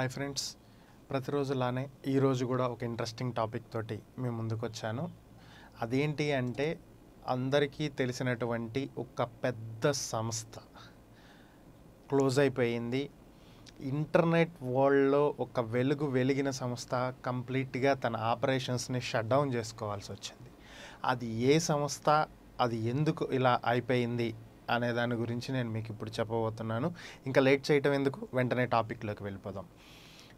hi friends ప్రతిరోజులానే ఈరోజు కూడా ఒక ఇంట్రెస్టింగ్ టాపిక్ తోటి మేము ముందుకు వచ్చాను అదేంటి అంటే అందరికీ తెలిసినటువంటి ఒక పెద్ద సంస్థ క్లోజ్ అయిపోయింది ఇంటర్నెట్ వరల్డ్లో ఒక వెలుగు వెలిగిన సంస్థ కంప్లీట్గా తన ఆపరేషన్స్ని షట్ డౌన్ చేసుకోవాల్సి వచ్చింది అది ఏ సంస్థ అది ఎందుకు ఇలా అయిపోయింది అనే దాని గురించి నేను మీకు ఇప్పుడు చెప్పబోతున్నాను ఇంకా లేట్ చేయటం ఎందుకు వెంటనే టాపిక్లోకి వెళ్ళిపోదాం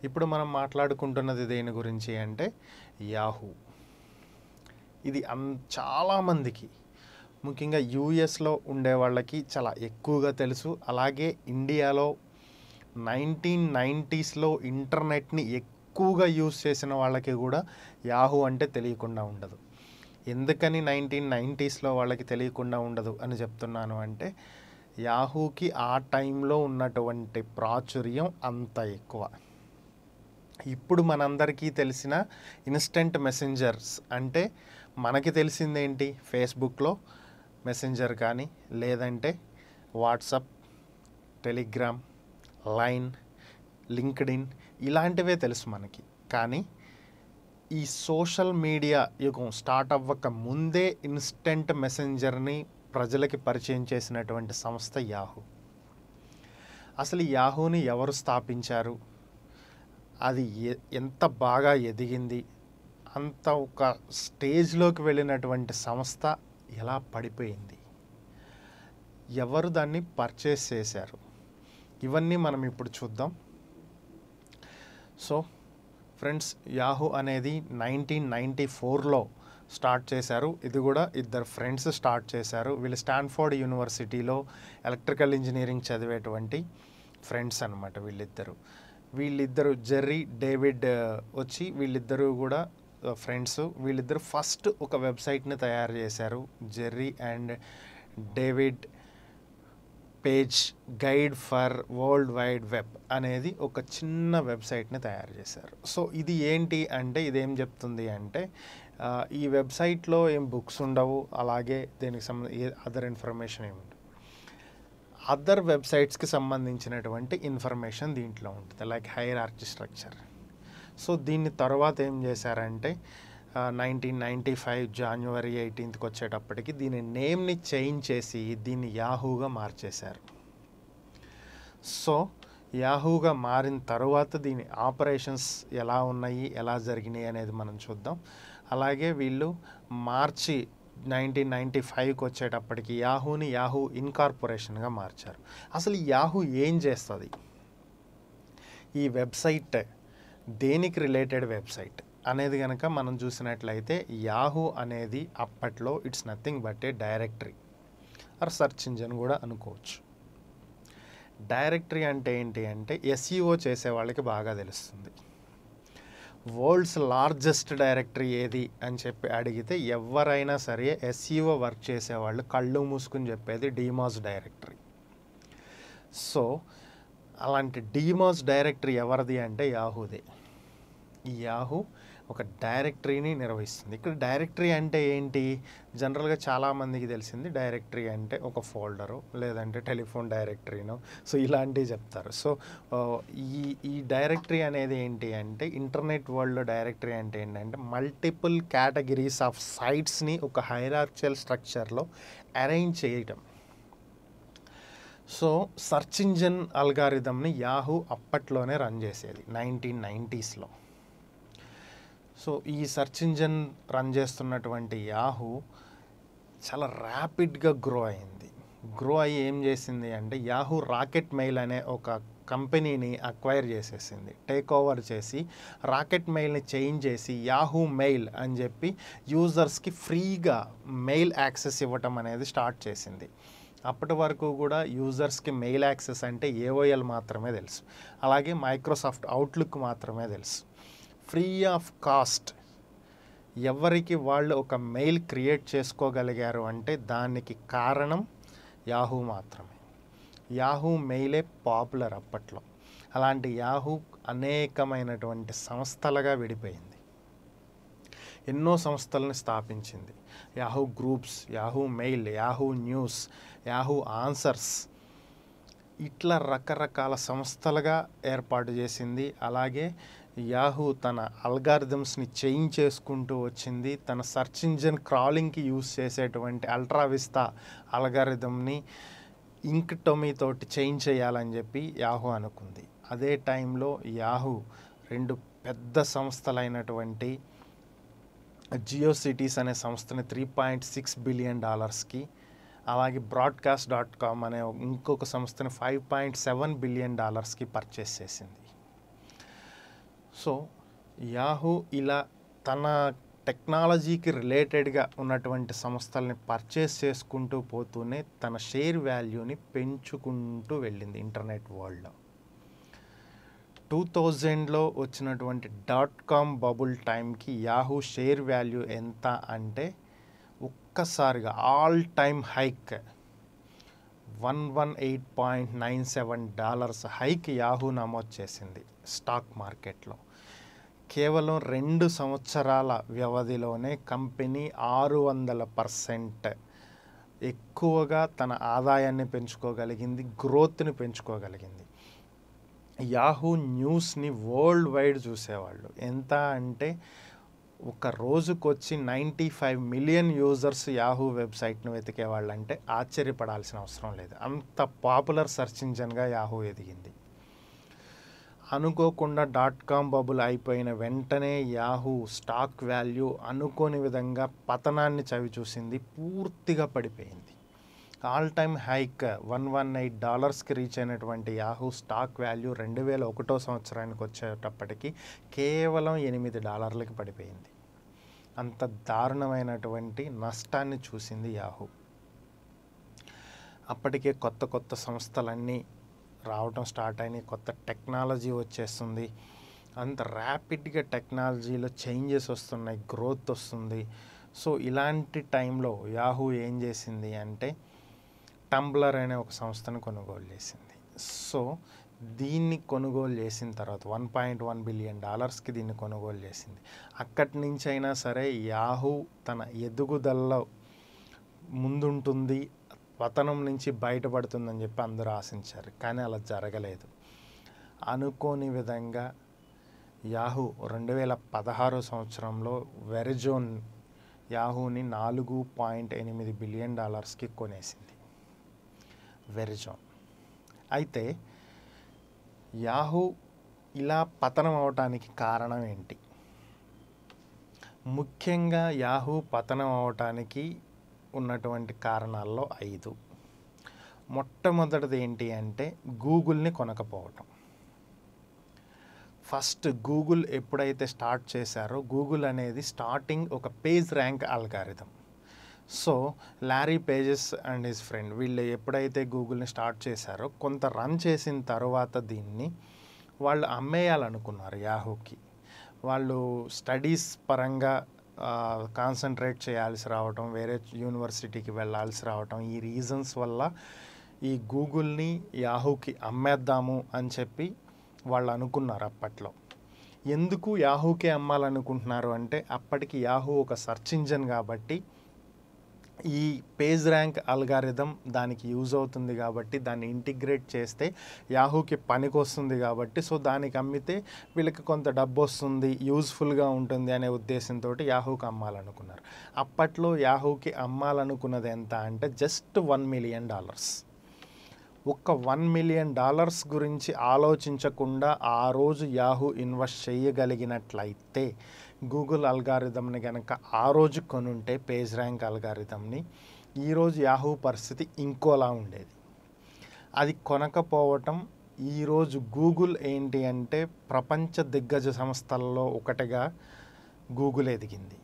ఇప్పుడు మనం మాట్లాడుకుంటున్నది దేని గురించి అంటే యాహూ ఇది అం చాలామందికి ముఖ్యంగా యూఎస్లో ఉండే వాళ్ళకి చాలా ఎక్కువగా తెలుసు అలాగే ఇండియాలో నైన్టీన్ నైంటీస్లో ఇంటర్నెట్ని ఎక్కువగా యూస్ చేసిన వాళ్ళకి కూడా యాహూ అంటే తెలియకుండా ఉండదు ఎందుకని నైన్టీన్ నైంటీస్లో వాళ్ళకి తెలియకుండా ఉండదు అని చెప్తున్నాను అంటే యాహూకి ఆ టైంలో ఉన్నటువంటి ప్రాచుర్యం అంత ఎక్కువ ఇప్పుడు మనందరికీ తెలిసిన ఇన్స్టెంట్ మెసెంజర్స్ అంటే మనకి తెలిసిందేంటి ఫేస్బుక్లో మెసెంజర్ కానీ లేదంటే వాట్సప్ టెలిగ్రామ్ లైన్ లింక్డ్ఇన్ ఇలాంటివే తెలుసు మనకి కానీ ఈ సోషల్ మీడియా యుగం స్టార్ట్ అవ్వక ముందే ఇన్స్టెంట్ మెసెంజర్ని ప్రజలకి పరిచయం చేసినటువంటి సంస్థ యాహూ అసలు యాహూని ఎవరు స్థాపించారు అది ఎంత బాగా ఎదిగింది అంత ఒక స్టేజ్లోకి వెళ్ళినటువంటి సంస్థ ఎలా పడిపోయింది ఎవరు దాన్ని పర్చేస్ చేశారు ఇవన్నీ మనం ఇప్పుడు చూద్దాం సో ఫ్రెండ్స్ యాహూ అనేది నైన్టీన్ నైంటీ ఫోర్లో స్టార్ట్ చేశారు ఇది కూడా ఇద్దరు ఫ్రెండ్స్ స్టార్ట్ చేశారు వీళ్ళు స్టాన్ఫోర్డ్ యూనివర్సిటీలో ఎలక్ట్రికల్ ఇంజనీరింగ్ చదివేటువంటి ఫ్రెండ్స్ అనమాట వీళ్ళిద్దరు వీళ్ళిద్దరు జెర్రీ డేవిడ్ uh, వచ్చి వీళ్ళిద్దరూ కూడా uh, ఫ్రెండ్స్ వీళ్ళిద్దరు ఫస్ట్ ఒక వెబ్సైట్ని తయారు చేశారు Jerry and David page guide for world wide web అనేది ఒక చిన్న వెబ్సైట్ని తయారు చేశారు సో ఇది ఏంటి అంటే ఇదేం చెప్తుంది అంటే ఈ వెబ్సైట్లో ఏం బుక్స్ ఉండవు అలాగే దీనికి సంబంధ అదర్ ఇన్ఫర్మేషన్ ఏమి అదర్ వెబ్సైట్స్కి సంబంధించినటువంటి ఇన్ఫర్మేషన్ దీంట్లో ఉంటుంది like hierarchy structure so దీన్ని తర్వాత ఏం చేశారంటే నైన్టీన్ నైంటీ ఫైవ్ జాన్వరి ఎయిటీన్త్కి వచ్చేటప్పటికి దీని నేమ్ని చేంజ్ చేసి దీన్ని యాహూగా మార్చేశారు సో యాహూగా మారిన తర్వాత దీని ఆపరేషన్స్ ఎలా ఉన్నాయి ఎలా జరిగినాయి అనేది మనం చూద్దాం అలాగే వీళ్ళు మార్చి నైన్టీన్ నైంటీ ఫైవ్కి వచ్చేటప్పటికి యాహూని యాహూ ఇన్కార్పొరేషన్గా మార్చారు అసలు యాహూ ఏం చేస్తుంది ఈ వెబ్సైట్ దేనికి రిలేటెడ్ వెబ్సైట్ అనేది కనుక మనం చూసినట్లయితే యాహూ అనేది అప్పట్లో it's nothing but a directory or search engine కూడా అనుకోవచ్చు డైరెక్టరీ అంటే ఏంటి అంటే ఎస్ఈఓ e చేసే వాళ్ళకి బాగా తెలుస్తుంది వరల్డ్స్ లార్జెస్ట్ డైరెక్టరీ ఏది అని చెప్పి అడిగితే ఎవరైనా సరే ఎస్ఈఓ వర్క్ e చేసేవాళ్ళు కళ్ళు మూసుకుని చెప్పేది డీమాస్ డైరెక్టరీ సో అలాంటి డీమాస్ డైరెక్టరీ ఎవరిది అంటే యాహూదే ఈ యాహూ ఒక డైరెక్టరీని నిర్వహిస్తుంది ఇక్కడ డైరెక్టరీ అంటే ఏంటి జనరల్గా చాలామందికి తెలిసింది డైరెక్టరీ అంటే ఒక ఫోల్డరు లేదంటే టెలిఫోన్ డైరెక్టరీను సో ఇలాంటివి చెప్తారు సో ఈ ఈ డైరెక్టరీ అనేది ఏంటి అంటే ఇంటర్నెట్ వరల్డ్లో డైరెక్టరీ అంటే ఏంటంటే మల్టిపుల్ కేటగిరీస్ ఆఫ్ సైట్స్ని ఒక హైరాక్చువల్ స్ట్రక్చర్లో అరేంజ్ చేయటం సో సర్చ్ ఇంజన్ అల్గారిథంని యాహూ అప్పట్లోనే రన్ చేసేది నైన్టీన్ నైంటీస్లో సో ఈ సెర్చ్ ఇంజిన్ రన్ చేస్తున్నటువంటి యాహూ చాలా ర్యాపిడ్గా గ్రో అయింది గ్రో అయ్యి ఏం చేసింది అంటే యాహూ రాకెట్ మెయిల్ అనే ఒక కంపెనీని అక్వైర్ చేసేసింది టేక్ ఓవర్ చేసి రాకెట్ మెయిల్ని చేంజ్ చేసి యాహూ మెయిల్ అని చెప్పి యూజర్స్కి ఫ్రీగా మెయిల్ యాక్సెస్ ఇవ్వటం అనేది స్టార్ట్ చేసింది అప్పటి వరకు కూడా యూజర్స్కి మెయిల్ యాక్సెస్ అంటే ఏఓఎల్ మాత్రమే తెలుసు అలాగే మైక్రోసాఫ్ట్ అవుట్లుక్ మాత్రమే తెలుసు ఫ్రీ ఆఫ్ కాస్ట్ ఎవరికి వాళ్ళు ఒక మెయిల్ క్రియేట్ చేసుకోగలిగారు అంటే దానికి కారణం యాహూ మాత్రమే యాహూ మెయిలే పాపులర్ అప్పట్లో అలాంటి యాహూ అనేకమైనటువంటి సంస్థలుగా విడిపోయింది ఎన్నో సంస్థలను స్థాపించింది Yahoo groups Yahoo mail Yahoo news Yahoo answers ఇట్లా రకరకాల సంస్థలుగా ఏర్పాటు చేసింది అలాగే యాహూ తన అల్గారిథమ్స్ని చేంజ్ చేసుకుంటూ వచ్చింది తన సర్చ్ ఇంజిన్ క్రాలింగ్కి యూస్ చేసేటువంటి అల్ట్రావిస్తా అల్గారిథమ్ని ఇంక్ తోటి చేంజ్ చేయాలని చెప్పి యాహూ అనుకుంది అదే టైంలో యాహూ రెండు పెద్ద సంస్థలైనటువంటి జియో సిటీస్ అనే సంస్థని త్రీ పాయింట్ సిక్స్ బిలియన్ డాలర్స్కి అలాగే బ్రాడ్కాస్ట్ డాట్ కామ్ అనే ఇంకొక సంస్థని ఫైవ్ పాయింట్ సెవెన్ బిలియన్ డాలర్స్కి పర్చేస్ చేసింది సో యాహూ ఇలా తన టెక్నాలజీకి రిలేటెడ్గా ఉన్నటువంటి సంస్థల్ని పర్చేస్ చేసుకుంటూ పోతూనే తన షేర్ వాల్యూని పెంచుకుంటూ వెళ్ళింది ఇంటర్నెట్ వరల్డ్లో టూ థౌజండ్లో వచ్చినటువంటి డాట్ కామ్ బబుల్ టైంకి యాహూ షేర్ వాల్యూ ఎంత అంటే ఒక్కసారిగా all time hike one one eight point nine seven dollars hike Yahoo నమోదు చేసింది స్టాక్ మార్కెట్లో కేవలం రెండు సంవత్సరాల వ్యవధిలోనే కంపెనీ ఆరు వందల పర్సెంట్ ఎక్కువగా తన ఆదాయాన్ని పెంచుకోగలిగింది గ్రోత్ని పెంచుకోగలిగింది యాహూ న్యూస్ని వరల్డ్ వైడ్ చూసేవాళ్ళు ఎంత అంటే ఒక రోజుకొచ్చి ninety five million users Yahoo వెబ్సైట్ను వెతికే వాళ్ళంటే ఆశ్చర్యపడాల్సిన అవసరం లేదు అంత పాపులర్ సర్చ్ ఇంజన్గా యాహూ ఎదిగింది అనుకోకుండా డాట్ కామ్ బబుల్ అయిపోయిన వెంటనే యాహూ స్టాక్ వాల్యూ అనుకోని విధంగా పతనాన్ని చవి చూసింది పూర్తిగా పడిపోయింది all time hike one one eight డాలర్స్కి రీచ్ అయినటువంటి యాహూ స్టాక్ వాల్యూ రెండు వేల ఒకటో సంవత్సరానికి వచ్చేటప్పటికి కేవలం ఎనిమిది డాలర్లకి పడిపోయింది అంత దారుణమైనటువంటి నష్టాన్ని చూసింది యాహూ అప్పటికే కొత్త కొత్త సంస్థలన్నీ రావడం స్టార్ట్ అయినాయి కొత్త టెక్నాలజీ వచ్చేస్తుంది అంత ర్యాపిడ్గా టెక్నాలజీలో చేంజెస్ వస్తున్నాయి గ్రోత్ వస్తుంది సో ఇలాంటి టైంలో యాహూ ఏం చేసింది అంటే టంబ్లర్ అనే ఒక సంస్థను కొనుగోలు చేసింది సో దీన్ని కొనుగోలు చేసిన తర్వాత వన్ పాయింట్ వన్ బిలియన్ డాలర్స్కి దీన్ని కొనుగోలు చేసింది అక్కడి నుంచి అయినా సరే యాహూ తన ఎదుగుదలలో ముందుంటుంది పతనం నుంచి బయటపడుతుందని చెప్పి అందరూ ఆశించారు కానీ అలా జరగలేదు అనుకోని విధంగా యాహూ రెండు వేల పదహారు సంవత్సరంలో వెరిజోన్ యాహూని నాలుగు పాయింట్ ఎనిమిది బిలియన్ డాలర్స్కి కొనేసింది వెరిజోన్ అయితే యాహూ ఇలా పతనం అవటానికి కారణం ఏంటి ముఖ్యంగా యాహూ పతనం అవటానికి ఉన్నటువంటి కారణాల్లో ఐదు మొట్టమొదటిది ఏంటి అంటే గూగుల్ని కొనకపోవటం ఫస్ట్ గూగుల్ ఎప్పుడైతే స్టార్ట్ చేశారో గూగుల్ అనేది స్టార్టింగ్ ఒక page rank algorithm so Larry pages and his friend వీళ్ళు ఎప్పుడైతే గూగుల్ని స్టార్ట్ చేశారో కొంత రన్ చేసిన తర్వాత దీన్ని వాళ్ళు అమ్మేయాలనుకున్నారు యాహూకి వాళ్ళు స్టడీస్ పరంగా కాన్సన్ట్రేట్ చేయాల్సి రావటం వేరే యూనివర్సిటీకి వెళ్ళాల్సి రావటం ఈ రీజన్స్ వల్ల ఈ గూగుల్ని యాహూకి అమ్మేద్దాము అని చెప్పి వాళ్ళు అనుకున్నారు అప్పట్లో ఎందుకు యాహూకే అమ్మాలనుకుంటున్నారు అంటే అప్పటికి యాహూ ఒక సర్చ్ ఇంజన్ కాబట్టి ఈ పేజ్ ర్యాంక్ అల్గారిథం దానికి యూజ్ అవుతుంది కాబట్టి దాన్ని ఇంటిగ్రేట్ చేస్తే యాహూకి పనికి వస్తుంది కాబట్టి సో దానికి అమ్మితే వీళ్ళకి కొంత డబ్బు వస్తుంది యూజ్ఫుల్గా ఉంటుంది అనే ఉద్దేశంతో యాహూకి అమ్మాలనుకున్నారు అప్పట్లో యాహూకి అమ్మాలనుకున్నది ఎంత అంటే జస్ట్ వన్ మిలియన్ డాలర్స్ ఒక్క వన్ మిలియన్ డాలర్స్ గురించి ఆలోచించకుండా ఆ రోజు యాహూ ఇన్వెస్ట్ చేయగలిగినట్లయితే గూగుల్ అల్గారిథమ్ని కనుక ఆ రోజు కొనుంటే పేజ్ ర్యాంక్ అల్గారిథమ్ని ఈరోజు యాహూ పరిస్థితి ఇంకోలా ఉండేది అది కొనకపోవటం ఈరోజు గూగుల్ ఏంటి అంటే ప్రపంచ దిగ్గజ సంస్థల్లో ఒకటిగా గూగుల్ ఎదిగింది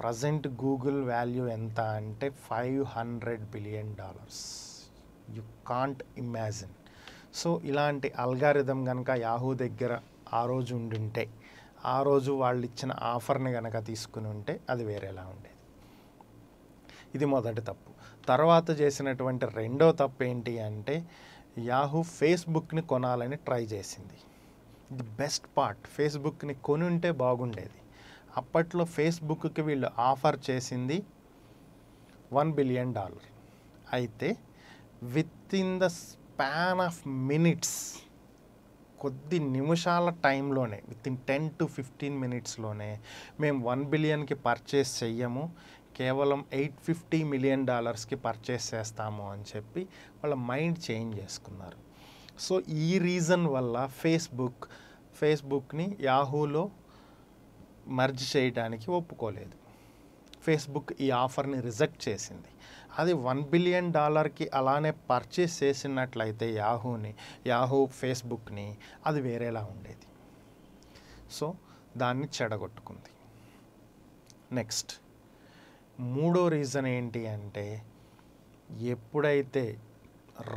ప్రజెంట్ గూగుల్ వాల్యూ ఎంత అంటే five hundred billion dollars you can't imagine so ఇలాంటి అల్గారిథం కనుక యాహూ దగ్గర ఆ రోజు ఉండుంటే ఆ రోజు వాళ్ళు ఇచ్చిన ఆఫర్ని కనుక తీసుకుని ఉంటే అది వేరేలా ఉండేది ఇది మొదటి తప్పు తర్వాత చేసినటువంటి రెండో తప్పు ఏంటి అంటే యాహూ ఫేస్బుక్ని కొనాలని ట్రై చేసింది ది బెస్ట్ పార్ట్ ఫేస్బుక్ని కొని ఉంటే బాగుండేది అప్పట్లో ఫేస్బుక్కి వీళ్ళు ఆఫర్ చేసింది వన్ బిలియన్ డాలర్ అయితే within the span of minutes కొద్ది నిమిషాల టైంలోనే within ten to fifteen మినిట్స్లోనే మేము వన్ బిలియన్కి పర్చేస్ చెయ్యము కేవలం ఎయిట్ ఫిఫ్టీ మిలియన్ డాలర్స్కి పర్చేస్ చేస్తాము అని చెప్పి వాళ్ళ మైండ్ చేంజ్ చేసుకున్నారు సో ఈ రీజన్ వల్ల ఫేస్బుక్ ఫేస్బుక్ని యాహూలో మర్జ్ చేయడానికి ఒప్పుకోలేదు ఫేస్బుక్ ఈ ఆఫర్ని రిజెక్ట్ చేసింది అది వన్ బిలియన్ డాలర్కి అలానే పర్చేస్ చేసినట్లయితే యాహూని యాహూ ఫేస్బుక్ని అది వేరేలా ఉండేది సో దాన్ని చెడగొట్టుకుంది నెక్స్ట్ మూడో రీజన్ ఏంటి అంటే ఎప్పుడైతే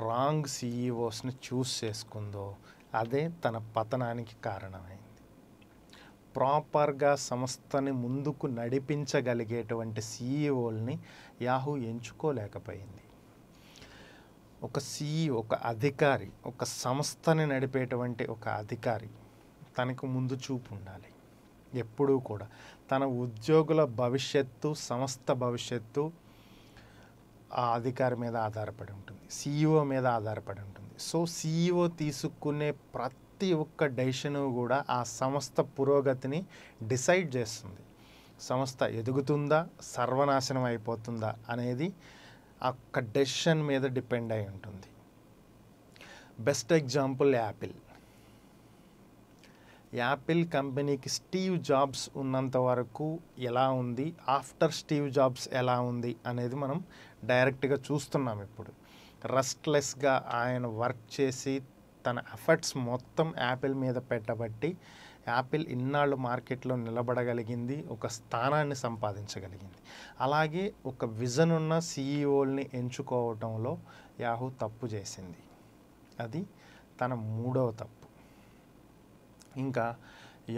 రాంగ్ సీఈఓస్ని చూస్ చేసుకుందో అదే తన పతనానికి కారణమైంది ప్రాపర్గా సంస్థని ముందుకు నడిపించగలిగేటువంటి సీఈఓల్ని యాహూ ఎంచుకోలేకపోయింది ఒక సీఈ ఒక అధికారి ఒక సంస్థని నడిపేటువంటి ఒక అధికారి తనకు ముందు చూపు ఉండాలి ఎప్పుడూ కూడా తన ఉద్యోగుల భవిష్యత్తు సంస్థ భవిష్యత్తు ఆ అధికారి మీద ఆధారపడి ఉంటుంది సీఈఓ మీద ఆధారపడి ఉంటుంది సో సీఈఓ తీసుకునే ప్రతి ప్రతి ఒక్క డెసిషను కూడా ఆ సంస్థ పురోగతిని డిసైడ్ చేస్తుంది సంస్థ ఎదుగుతుందా సర్వనాశనం అయిపోతుందా అనేది ఆ ఒక్క డెసిషన్ మీద డిపెండ్ అయి ఉంటుంది బెస్ట్ ఎగ్జాంపుల్ యాపిల్ యాపిల్ కంపెనీకి స్టీవ్ జాబ్స్ ఉన్నంత వరకు ఎలా ఉంది ఆఫ్టర్ స్టీవ్ జాబ్స్ ఎలా ఉంది అనేది మనం డైరెక్ట్గా చూస్తున్నాం ఇప్పుడు రెస్ట్లెస్గా ఆయన వర్క్ చేసి తన ఎఫర్ట్స్ మొత్తం యాపిల్ మీద పెట్టబట్టి యాపిల్ ఇన్నాళ్ళు మార్కెట్లో నిలబడగలిగింది ఒక స్థానాన్ని సంపాదించగలిగింది అలాగే ఒక విజన్ ఉన్న సీఈఓల్ని ఎంచుకోవటంలో యాహూ తప్పు చేసింది అది తన మూడవ తప్పు ఇంకా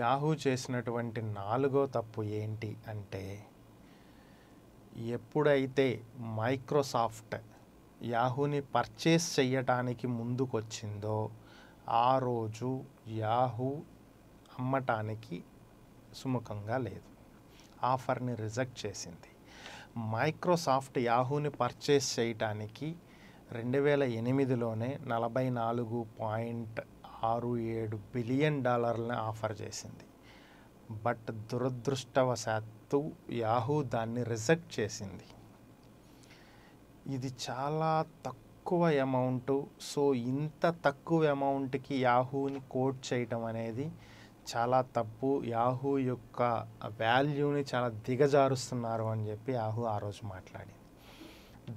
యాహూ చేసినటువంటి నాలుగో తప్పు ఏంటి అంటే ఎప్పుడైతే మైక్రోసాఫ్ట్ యాహూని పర్చేస్ చేయటానికి ముందుకొచ్చిందో ఆ రోజు యాహూ అమ్మటానికి సుముఖంగా లేదు ఆఫర్ని రిజెక్ట్ చేసింది మైక్రోసాఫ్ట్ యాహూని పర్చేస్ చేయటానికి రెండు వేల ఎనిమిదిలోనే నలభై నాలుగు పాయింట్ ఆరు ఏడు బిలియన్ డాలర్లని ఆఫర్ చేసింది బట్ దురదృష్టవశాత్తు యాహూ దాన్ని రిజెక్ట్ చేసింది ఇది చాలా తక్కువ అమౌంట్ సో ఇంత తక్కువ అమౌంట్కి యాహూని కోట్ చేయటం అనేది చాలా తప్పు యాహూ యొక్క వాల్యూని చాలా దిగజారుస్తున్నారు అని చెప్పి యాహూ ఆ రోజు మాట్లాడింది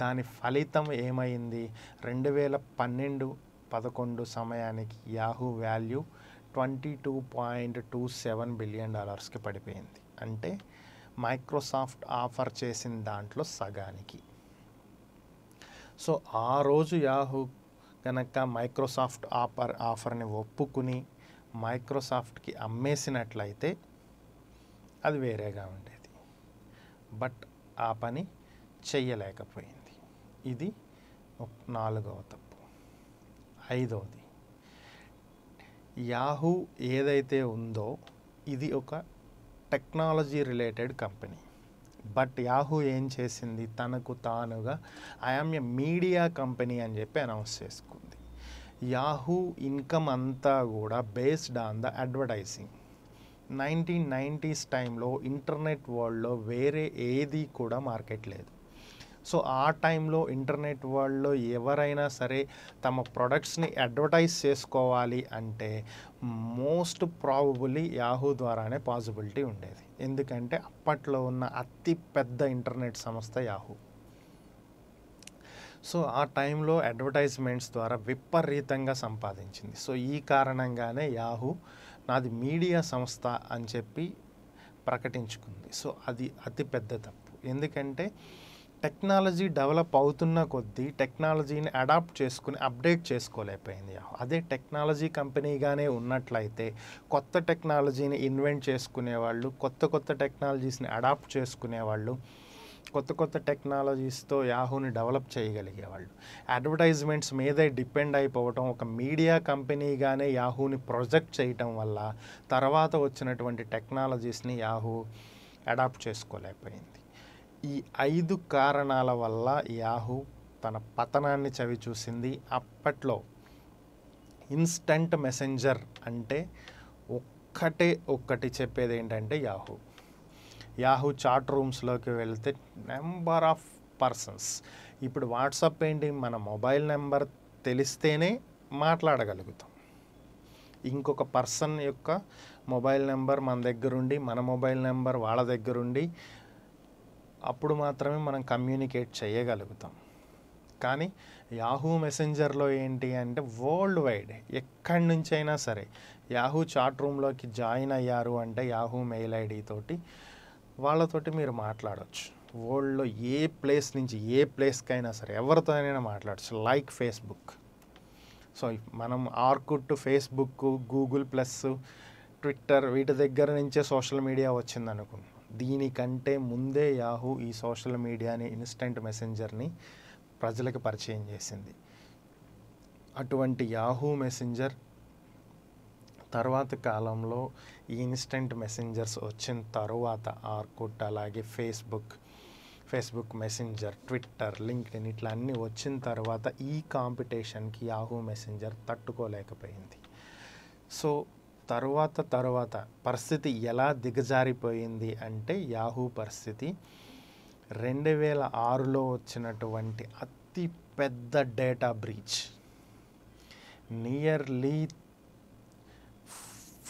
దాని ఫలితం ఏమైంది రెండు వేల పన్నెండు పదకొండు సమయానికి Yahoo value twenty two point two seven billion డాలర్స్కి పడిపోయింది అంటే మైక్రోసాఫ్ట్ ఆఫర్ చేసిన దాంట్లో సగానికి సో ఆ రోజు యాహూ కనుక మైక్రోసాఫ్ట్ ఆఫర్ ఆఫర్ని ఒప్పుకుని మైక్రోసాఫ్ట్కి అమ్మేసినట్లయితే అది వేరేగా ఉండేది బట్ ఆ పని చెయ్యలేకపోయింది ఇది నాలుగవ తప్పు ఐదవది యాహూ ఏదైతే ఉందో ఇది ఒక technology related company but Yahoo ఏం చేసింది తనకు తానుగా ఐఎమ్ ఏ మీడియా కంపెనీ అని చెప్పి అనౌన్స్ చేసుకుంది యాహూ ఇన్కమ్ అంతా కూడా based on the advertising nineteen nineties టైంలో ఇంటర్నెట్ వరల్డ్లో వేరే ఏది కూడా మార్కెట్ లేదు సో ఆ టైంలో ఇంటర్నెట్ వరల్డ్లో ఎవరైనా సరే తమ ప్రొడక్ట్స్ని అడ్వర్టైజ్ చేసుకోవాలి అంటే మోస్ట్ ప్రాబబుల్లీ యాహూ ద్వారానే పాసిబిలిటీ ఉండేది ఎందుకంటే అప్పట్లో ఉన్న అతి పెద్ద ఇంటర్నెట్ సంస్థ యాహూ సో ఆ టైంలో అడ్వర్టైజ్మెంట్స్ ద్వారా విపరీతంగా సంపాదించింది సో ఈ కారణంగానే యాహూ నాది మీడియా సంస్థ అని చెప్పి ప్రకటించుకుంది సో అది అతిపెద్ద తప్పు ఎందుకంటే టెక్నాలజీ డెవలప్ అవుతున్న కొద్దీ టెక్నాలజీని అడాప్ట్ చేసుకుని అప్డేట్ చేసుకోలేకపోయింది అదే టెక్నాలజీ కంపెనీగానే ఉన్నట్లయితే కొత్త టెక్నాలజీని ఇన్వెంట్ చేసుకునేవాళ్ళు కొత్త కొత్త టెక్నాలజీస్ని అడాప్ట్ చేసుకునేవాళ్ళు కొత్త కొత్త టెక్నాలజీస్తో యాహూని డెవలప్ చేయగలిగేవాళ్ళు అడ్వర్టైజ్మెంట్స్ మీదే డిపెండ్ అయిపోవటం ఒక మీడియా కంపెనీగానే యాహూని ప్రొజెక్ట్ చేయటం వల్ల తర్వాత వచ్చినటువంటి టెక్నాలజీస్ని యాహూ అడాప్ట్ చేసుకోలేకపోయింది ఈ ఐదు కారణాల వల్ల యాహూ తన పతనాన్ని చవిచూసింది అప్పట్లో ఇన్స్టంట్ మెసెంజర్ అంటే ఒక్కటే ఒక్కటి చెప్పేది ఏంటంటే యాహూ యాహూ చాట్ రూమ్స్లోకి వెళ్తే నెంబర్ ఆఫ్ పర్సన్స్ ఇప్పుడు వాట్సాప్ ఏంటి మన మొబైల్ నెంబర్ తెలిస్తేనే మాట్లాడగలుగుతాం ఇంకొక పర్సన్ యొక్క మొబైల్ నెంబర్ మన దగ్గరుండి మన మొబైల్ నెంబర్ వాళ్ళ దగ్గరుండి అప్పుడు మాత్రమే మనం కమ్యూనికేట్ చేయగలుగుతాం కానీ యాహూ మెసెంజర్లో ఏంటి అంటే వరల్డ్ వైడ్ ఎక్కడి నుంచైనా అయినా సరే యాహూ చాట్ రూమ్లోకి జాయిన్ అయ్యారు అంటే యాహూ మెయిల్ ఐడితోటి వాళ్ళతోటి మీరు మాట్లాడవచ్చు వరల్డ్లో ఏ ప్లేస్ నుంచి ఏ ప్లేస్కైనా సరే ఎవరితోనైనా మాట్లాడచ్చు లైక్ ఫేస్బుక్ సో మనం Orkut Facebook Google plus Twitter వీటి దగ్గర నుంచే సోషల్ మీడియా వచ్చిందనుకో దీనికంటే ముందే యాహూ ఈ సోషల్ మీడియాని ఇన్స్టెంట్ మెసెంజర్ని ప్రజలకు పరిచయం చేసింది అటువంటి యాహూ మెసెంజర్ తర్వాత కాలంలో ఈ ఇన్స్టెంట్ మెసెంజర్స్ వచ్చిన తర్వాత ఆర్కుట్ అలాగే Facebook Facebook messenger Twitter LinkedIn ఇట్లా అన్ని వచ్చిన తర్వాత ఈ కాంపిటీషన్కి యాహూ మెసెంజర్ తట్టుకోలేకపోయింది సో తరువాత తరువాత పరిస్థితి ఎలా దిగజారిపోయింది అంటే యాహూ పరిస్థితి రెండు వేల ఆరులో వచ్చినటువంటి అతి పెద్ద data breach nearly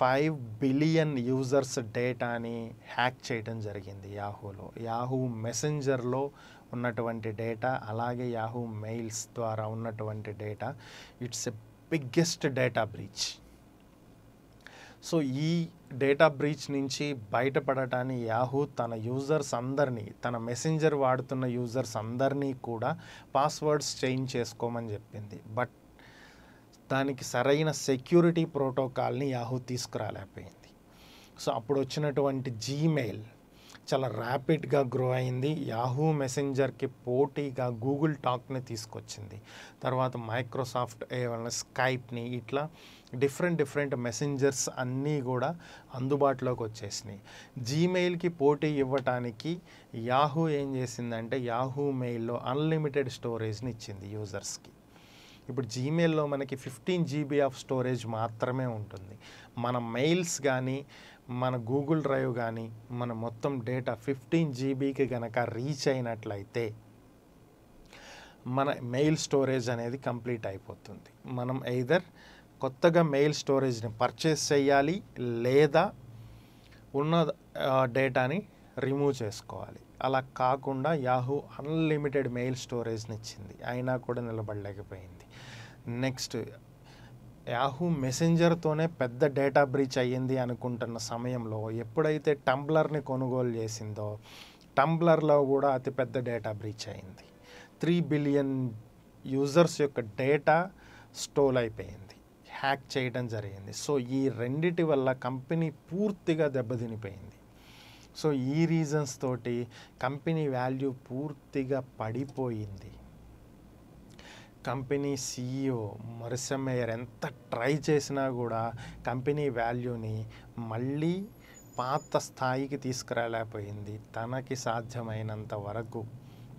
five billion users డేటాని హ్యాక్ చేయడం జరిగింది యాహూలో యాహూ మెసెంజర్లో ఉన్నటువంటి డేటా అలాగే యాహూ మెయిల్స్ ద్వారా ఉన్నటువంటి data it's a biggest data breach so ఈ డేటా బ్రీచ్ నుంచి బయటపడటాన్ని యాహూ తన యూజర్స్ అందరినీ తన మెసెంజర్ వాడుతున్న యూజర్స్ అందరినీ కూడా పాస్వర్డ్స్ చేంజ్ చేసుకోమని చెప్పింది బట్ దానికి సరైన సెక్యూరిటీ ప్రోటోకాల్ని యాహూ తీసుకురాలేకపోయింది సో అప్పుడు వచ్చినటువంటి జీమెయిల్ చాలా ర్యాపిడ్గా గ్రో అయింది యాహూ మెసెంజర్కి పోటీగా గూగుల్ టాక్ని తీసుకొచ్చింది తర్వాత మైక్రోసాఫ్ట్ ఏమైనా స్కైప్ని ఇట్లా డిఫరెంట్ డిఫరెంట్ మెసెంజర్స్ అన్నీ కూడా అందుబాటులోకి వచ్చేసినాయి జీమెయిల్కి పోటీ ఇవ్వటానికి యాహూ ఏం చేసిందంటే యాహూ మెయిల్లో అన్లిమిటెడ్ స్టోరేజ్ని ఇచ్చింది యూజర్స్కి ఇప్పుడు జీమెయిల్లో మనకి ఫిఫ్టీన్ జీబీ ఆఫ్ స్టోరేజ్ మాత్రమే ఉంటుంది మన మెయిల్స్ కానీ మన గూగుల్ డ్రైవ్ కానీ మన మొత్తం డేటా ఫిఫ్టీన్ జీబీకి గనక రీచ్ అయినట్లయితే మన మెయిల్ స్టోరేజ్ అనేది కంప్లీట్ అయిపోతుంది మనం ఎయిదర్ కొత్తగా మెయిల్ స్టోరేజ్ని పర్చేస్ చేయాలి లేదా ఉన్న డేటాని రిమూవ్ చేసుకోవాలి అలా కాకుండా యాహూ అన్లిమిటెడ్ మెయిల్ స్టోరేజ్ని ఇచ్చింది అయినా కూడా నిలబడలేకపోయింది నెక్స్ట్ యాహూ మెసెంజర్తోనే పెద్ద డేటా బ్రీచ్ అయ్యింది అనుకుంటున్న సమయంలో ఎప్పుడైతే టంబ్లర్ని కొనుగోలు చేసిందో టంబ్లర్లో కూడా అతిపెద్ద డేటా బ్రీచ్ అయింది త్రీ బిలియన్ యూజర్స్ యొక్క డేటా స్టోల్ అయిపోయింది హ్యాక్ చేయడం జరిగింది సో ఈ రెండిటి వల్ల కంపెనీ పూర్తిగా దెబ్బతినిపోయింది సో ఈ రీజన్స్ తోటి కంపెనీ వాల్యూ పూర్తిగా పడిపోయింది కంపెనీ సీఈఓ మరిసమేయర్ ఎంత ట్రై చేసినా కూడా కంపెనీ వాల్యూని మళ్ళీ పాత స్థాయికి తీసుకురాలేకపోయింది తనకి సాధ్యమైనంత వరకు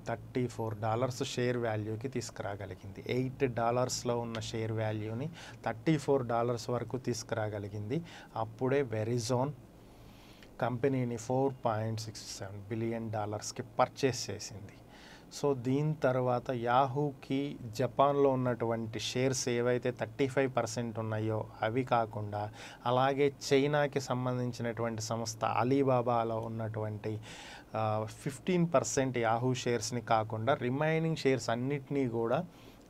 థర్టీ ఫోర్ డాలర్స్ షేర్ వాల్యూకి తీసుకురాగలిగింది ఎయిట్ డాలర్స్లో ఉన్న షేర్ వాల్యూని థర్టీ ఫోర్ డాలర్స్ వరకు తీసుకురాగలిగింది అప్పుడే వెరిజోన్ కంపెనీని four point six seven billion డాలర్స్కి పర్చేస్ చేసింది సో దీని తర్వాత యాహూకి జపాన్లో ఉన్నటువంటి షేర్స్ ఏవైతే థర్టీ ఫైవ్ పర్సెంట్ ఉన్నాయో అవి కాకుండా అలాగే చైనాకి సంబంధించినటువంటి సంస్థ అలీబాబాలో ఉన్నటువంటి ఫిఫ్టీన్ పర్సెంట్ యాహూ షేర్స్ని కాకుండా రిమైనింగ్ షేర్స్ అన్నిటినీ కూడా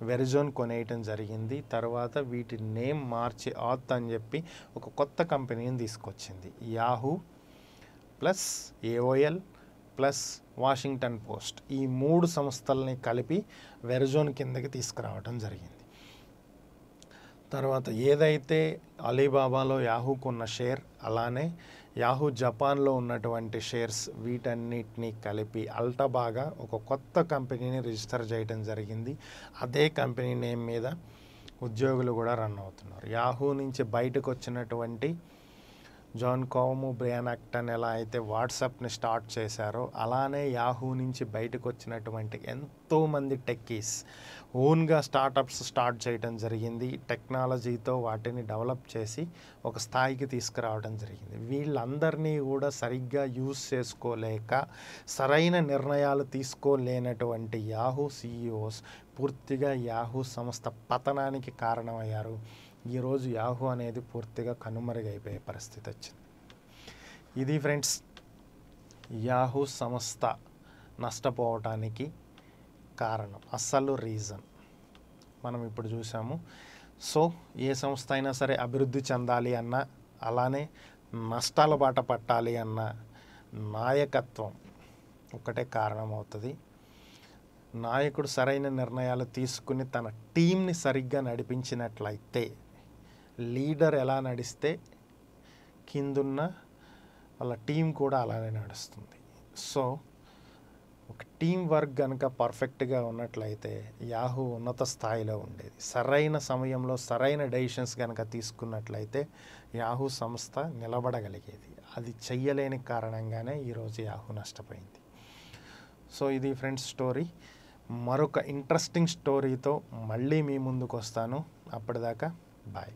వెరిజోన్ కొనేయటం జరిగింది తర్వాత వీటి నేమ్ మార్చి ఆత్ అని చెప్పి ఒక కొత్త కంపెనీని తీసుకొచ్చింది Yahoo plus AOL plus Washington post ఈ మూడు సంస్థల్ని కలిపి వెరజోన్ కిందకి తీసుకురావటం జరిగింది తర్వాత ఏదైతే అలీబాబాలో యాహూకున్న షేర్ అలానే యాహూ జపాన్లో ఉన్నటువంటి షేర్స్ వీటన్నిటిని కలిపి అల్టా బాగా ఒక కొత్త కంపెనీని రిజిస్టర్ చేయడం జరిగింది అదే కంపెనీ నేమ్ మీద ఉద్యోగులు కూడా రన్ అవుతున్నారు యాహూ నుంచి బయటకు వచ్చినటువంటి జాన్ కాము బ్రియాన్ యాక్టన్ ఎలా అయితే వాట్సాప్ని స్టార్ట్ చేశారో అలానే యాహూ నుంచి బయటకు వచ్చినటువంటి ఎంతోమంది టెక్కీస్ ఓన్గా స్టార్టప్స్ స్టార్ట్ చేయడం జరిగింది టెక్నాలజీతో వాటిని డెవలప్ చేసి ఒక స్థాయికి తీసుకురావడం జరిగింది వీళ్ళందరినీ కూడా సరిగ్గా యూజ్ చేసుకోలేక సరైన నిర్ణయాలు తీసుకోలేనటువంటి యాహూ సీఈఓస్ పూర్తిగా యాహూ సంస్థ పతనానికి కారణమయ్యారు ఈరోజు యాహూ అనేది పూర్తిగా కనుమరుగైపోయే పరిస్థితి వచ్చింది ఇది ఫ్రెండ్స్ యాహూ సంస్థ నష్టపోవటానికి కారణం అస్సలు రీజన్ మనం ఇప్పుడు చూసాము సో ఏ సంస్థ అయినా సరే అభివృద్ధి చెందాలి అన్న అలానే నష్టాల బాట పట్టాలి అన్న నాయకత్వం ఒకటే కారణం అవుతుంది నాయకుడు సరైన నిర్ణయాలు తీసుకుని తన టీంని సరిగ్గా నడిపించినట్లయితే లీడర్ ఎలా నడిస్తే కిందున్న వాళ్ళ టీం కూడా అలానే నడుస్తుంది సో ఒక టీం వర్క్ కనుక పర్ఫెక్ట్గా ఉన్నట్లయితే యాహూ ఉన్నత స్థాయిలో ఉండేది సరైన సమయంలో సరైన డెసిషన్స్ కనుక తీసుకున్నట్లయితే యాహూ సంస్థ నిలబడగలిగేది అది చెయ్యలేని కారణంగానే ఈరోజు యాహూ నష్టపోయింది సో ఇది ఫ్రెండ్స్ స్టోరీ మరొక ఇంట్రెస్టింగ్ స్టోరీతో మళ్ళీ మీ ముందుకు వస్తాను అప్పటిదాకా బాయ్